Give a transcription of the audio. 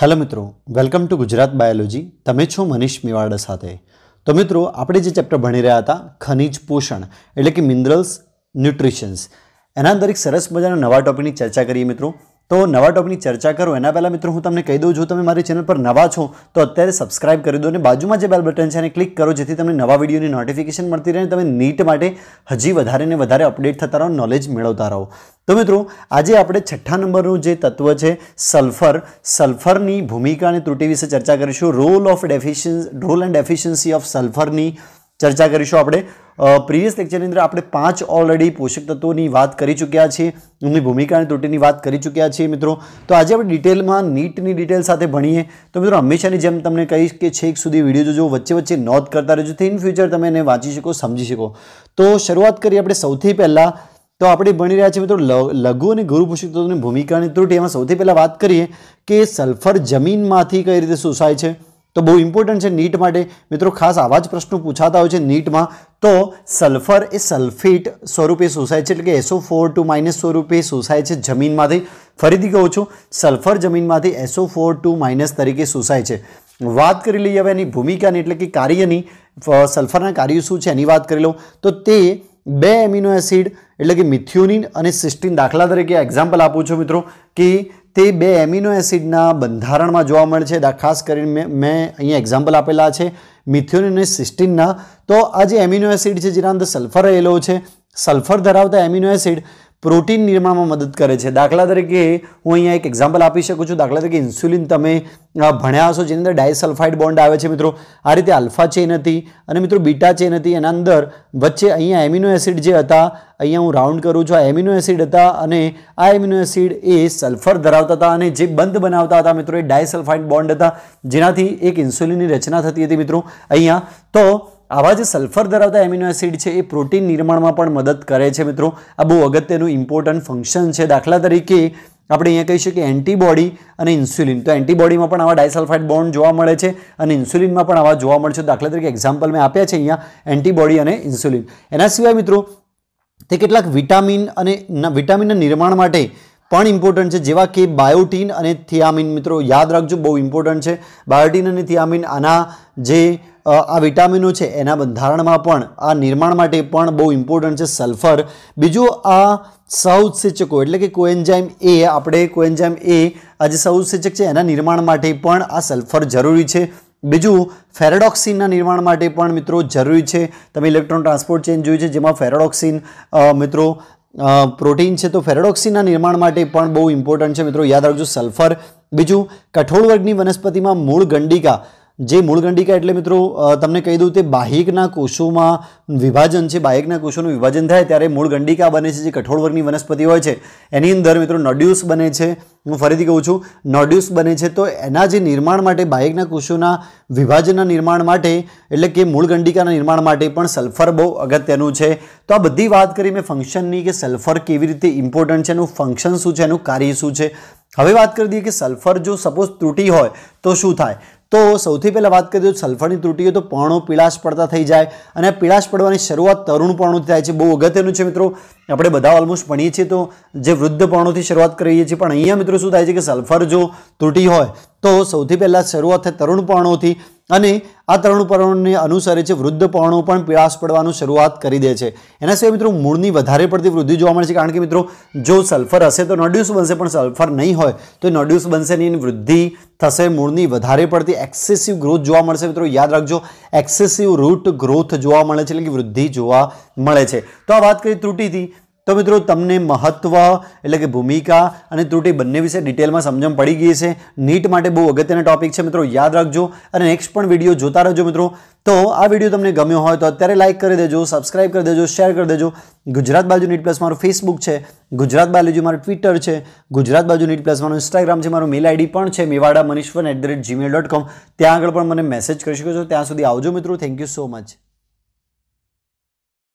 hello મિત્રો welcome to Gujarat biology તમે છો મનીષ મેવાડા સાથે તો મિત્રો આપણે જે ચેપ્ટર ભણી રહ્યા હતા ખનિજ પોષણ એટલે કે મિનરલ્સ ન્યુટ્રિશન્સ એના અંદર એક સરસ મજાના નવા ટોપિકની ચર્ચા કરીએ મિત્રો તો નવા ટોપિકની ચર્ચા કરો એના પહેલાં મિત્રો હું તમને કહી દઉં જો તમે મારી ચેનલ પર નવા છો તો અત્યારે સબસ્ક્રાઇબ કરી દો અને બાજુમાં જે બેલ બટન છે એને ક્લિક કરો જેથી તમને નવા વિડીયોની નોટિફિકેશન મળતી રહે તમે નીટ માટે હજી વધારે ને વધારે અપડેટ થતા રહો નોલેજ મેળવતા રહો તો મિત્રો આજે આપણે છઠ્ઠા નંબરનું જે તત્વ છે સલ્ફર સલ્ફરની ભૂમિકા અને ત્રુટિ વિશે ચર્ચા કરીશું role of deficiency role and deficiency of સલ્ફરની ચર્ચા કરીશું આપણે પ્રીવિયસ લેક્ચરની અંદર આપણે પાંચ ઓલરેડી પોષક તત્વોની વાત કરી ચૂક્યા છીએ એમની ભૂમિકા અને તૂટીની વાત કરી ચૂક્યા છીએ મિત્રો તો આજે આપણે ડિટેલમાં નીટની ડિટેલ સાથે ભણીએ તો મિત્રો હંમેશાની જેમ તમને કહીશ કે છેક સુધી વિડીયો જોજો વચ્ચે વચ્ચે નોંધ કરતા રહેજો ઇન ફ્યુચર તમે એને વાંચી શકો સમજી શકો તો શરૂઆત કરીએ આપણે સૌથી પહેલાં તો આપણે ભણી રહ્યા છીએ મિત્રો લઘુ અને ગુરુ પોષક તત્વોની ભૂમિકાની ત્રુટી એમાં સૌથી પહેલાં વાત કરીએ કે સલ્ફર જમીનમાંથી કઈ રીતે શોષાય છે તો બહુ ઇમ્પોર્ટન્ટ છે નીટ માટે મિત્રો ખાસ આવા જ પ્રશ્નો પૂછાતા હોય છે નીટમાં તો સલ્ફર એ સલ્ફેટ સ્વરૂપે શોષાય છે એટલે કે એસો ફોર ટુ માઇનસ સ્વરૂપે શોષાય છે જમીનમાંથી ફરીથી કહું છું સલ્ફર જમીનમાંથી એસો ફોર ટુ માઇનસ તરીકે શોષાય છે વાત કરી લઈએ હવે એની ભૂમિકાની એટલે કે કાર્યની સલ્ફરના કાર્ય શું છે એની વાત કરી લઉં તો તે બે એમિનો એસિડ એટલે કે મિથ્યુનિન અને સિસ્ટિન દાખલા તરીકે એક્ઝામ્પલ આપું છું મિત્રો કે તે બે એમિનો એસિડના બંધારણમાં જોવા મળે છે ખાસ કરીને મેં અહીંયા એક્ઝામ્પલ આપેલા છે મિથ્યોનિન અને સિસ્ટિનના તો આ જે એમિનો એસિડ છે જેના અંદર સલ્ફર રહેલો છે સલ્ફર ધરાવતા એમિનો એસિડ પ્રોટીન નિર્માણમાં મદદ કરે છે દાખલા તરીકે હું અહીંયા એક એક્ઝામ્પલ આપી શકું છું દાખલા તરીકે ઇન્સ્યુલિન તમે ભણ્યા હશો જેની અંદર ડાયસલ્ફાઇડ બોન્ડ આવે છે મિત્રો આ રીતે આલ્ફા ચેન હતી અને મિત્રો બીટા ચેન હતી એના અંદર વચ્ચે અહીંયા એમિનો એસિડ જે હતા અહીંયા હું રાઉન્ડ કરું છું આ એમિનો એસિડ હતા અને આ એમિનો એસિડ એ સલ્ફર ધરાવતા હતા અને જે બંધ બનાવતા હતા મિત્રો એ ડાયસલ્ફાઇડ બોન્ડ હતા જેનાથી એક ઇન્સ્યુલિનની રચના થતી હતી મિત્રો અહીંયા તો આવા જે સલ્ફર ધરાવતા એમિનો એસિડ છે એ પ્રોટીન નિર્માણમાં પણ મદદ કરે છે મિત્રો આ બહુ અગત્યનું ઇમ્પોર્ટન્ટ ફંક્શન છે દાખલા તરીકે આપણે અહીંયા કહી શકીએ એન્ટીબોડી અને ઇન્સ્યુલિન તો એન્ટીબોડીમાં પણ આવા ડાયસલ્ફાઇડ બોન્ડ જોવા મળે છે અને ઇન્સ્યુલિનમાં પણ આવા જોવા મળશે દાખલા તરીકે એક્ઝામ્પલ મેં આપ્યા છે અહીંયા એન્ટીબોડી અને ઇન્સ્યુલિન એના સિવાય મિત્રો તે કેટલાક વિટામિન અને વિટામિનના નિર્માણ માટે પણ ઇમ્પોર્ટન્ટ છે જેવા કે બાયોટીન અને થિયામિન મિત્રો યાદ રાખજો બહુ ઇમ્પોર્ટન્ટ છે બાયોટીન અને થિયામિન આના જે આ વિટામિનો છે એના બંધારણમાં પણ આ નિર્માણ માટે પણ બહુ ઇમ્પોર્ટન્ટ છે સલ્ફર બીજું આ સહઉત્સેચકો એટલે કે કોએન્જાઇમ એ આપણે કોએન્જાઇમ એ આ જે સહઉત્સેચક છે એના નિર્માણ માટે પણ આ સલ્ફર જરૂરી છે બીજું ફેરેડોક્સિનના નિર્માણ માટે પણ મિત્રો જરૂરી છે તમે ઇલેક્ટ્રોન ટ્રાન્સપોર્ટ ચેન જોયું છે જેમાં ફેરેડોક્સિન મિત્રો પ્રોટીન છે તો ફેરોડોક્સીના નિર્માણ માટે પણ બહુ ઇમ્પોર્ટન્ટ છે મિત્રો યાદ રાખજો સલ્ફર બીજું કઠોળ વર્ગની વનસ્પતિમાં મૂળ ગંડિકા જે મૂળગંડિકા એટલે મિત્રો તમને કહી દઉં તે બાહિકના કોષોમાં વિભાજન છે બાહિકના કોષોનું વિભાજન થાય ત્યારે મૂળગંડિકા બને છે જે કઠોળ વર્ગની વનસ્પતિ હોય છે એની અંદર મિત્રો નડ્યુસ બને છે હું ફરીથી કહું છું નડ્યુસ બને છે તો એના જે નિર્માણ માટે બાહિકના કોષોના વિભાજનના નિર્માણ માટે એટલે કે મૂળગંડિકાના નિર્માણ માટે પણ સલ્ફર બહુ અગત્યનું છે તો આ બધી વાત કરી મેં ફંક્શનની કે સલ્ફર કેવી રીતે ઇમ્પોર્ટન્ટ છે એનું ફંક્શન શું છે એનું કાર્ય શું છે હવે વાત કરી દઈએ કે સલ્ફર જો સપોઝ તૂટી હોય તો શું થાય તો સૌથી પહેલાં વાત કરીએ તો સલ્ફરની ત્રુટીઓ તો પર્ણો પીળાશ પડતા થઈ જાય અને પીળાશ પડવાની શરૂઆત તરુણ પર્ણોથી થાય છે બહુ અગત્યનું છે મિત્રો આપણે બધા ઓલમોસ્ટ ભણીએ છીએ તો જે વૃદ્ધ પર્ણોથી શરૂઆત કરીએ છીએ પણ અહીંયા મિત્રો શું થાય છે કે સલ્ફર જો ત્રુટી હોય તો સૌથી પહેલાં શરૂઆત થાય તરુણ પર્ણોથી અને આ તરણ પર્ણોને અનુસરે છે વૃદ્ધ પર્ણો પણ પીળાશ પડવાનું શરૂઆત કરી દે છે એના સિવાય મિત્રો મૂળની વધારે પડતી વૃદ્ધિ જોવા મળે છે કારણ કે મિત્રો જો સલ્ફર હશે તો નડ્યુસ બનશે પણ સલ્ફર નહીં હોય તો નોડ્યુસ બનશે નહીં વૃદ્ધિ થશે મૂળની વધારે પડતી એક્સેસિવ ગ્રોથ જોવા મળશે મિત્રો યાદ રાખજો એક્સેસિવ રૂટ ગ્રોથ જોવા મળે છે એટલે કે વૃદ્ધિ જોવા મળે છે તો આ વાત કરી ત્રુટીથી તો મિત્રો તમને મહત્ત્વ એટલે કે ભૂમિકા અને ત્રુટિ બંને વિશે ડિટેલમાં સમજણ પડી ગઈ છે નીટ માટે બહુ અગત્યના ટોપિક છે મિત્રો યાદ રાખજો અને નેક્સ્ટ પણ વિડીયો જોતા રહેજો મિત્રો તો આ વિડીયો તમને ગમ્યો હોય તો અત્યારે લાઇક કરી દેજો સબસ્ક્રાઇબ કરી દેજો શેર કરી દેજો ગુજરાત બાજુ નીટ પ્લસ મારું ફેસબુક છે ગુજરાત બાજુ મારું ટ્વિટર છે ગુજરાત બાજુ નીટ પ્લસ મારું ઇન્સ્ટાગ્રામ છે મારું મેલ આઈડી પણ છે મેવાડા મનીષવન at the rate Gmail dot com ત્યાં આગળ પણ મને મેસેજ કરી શકો છો ત્યાં સુધી આવજો મિત્રો થેન્ક યુ સો મચ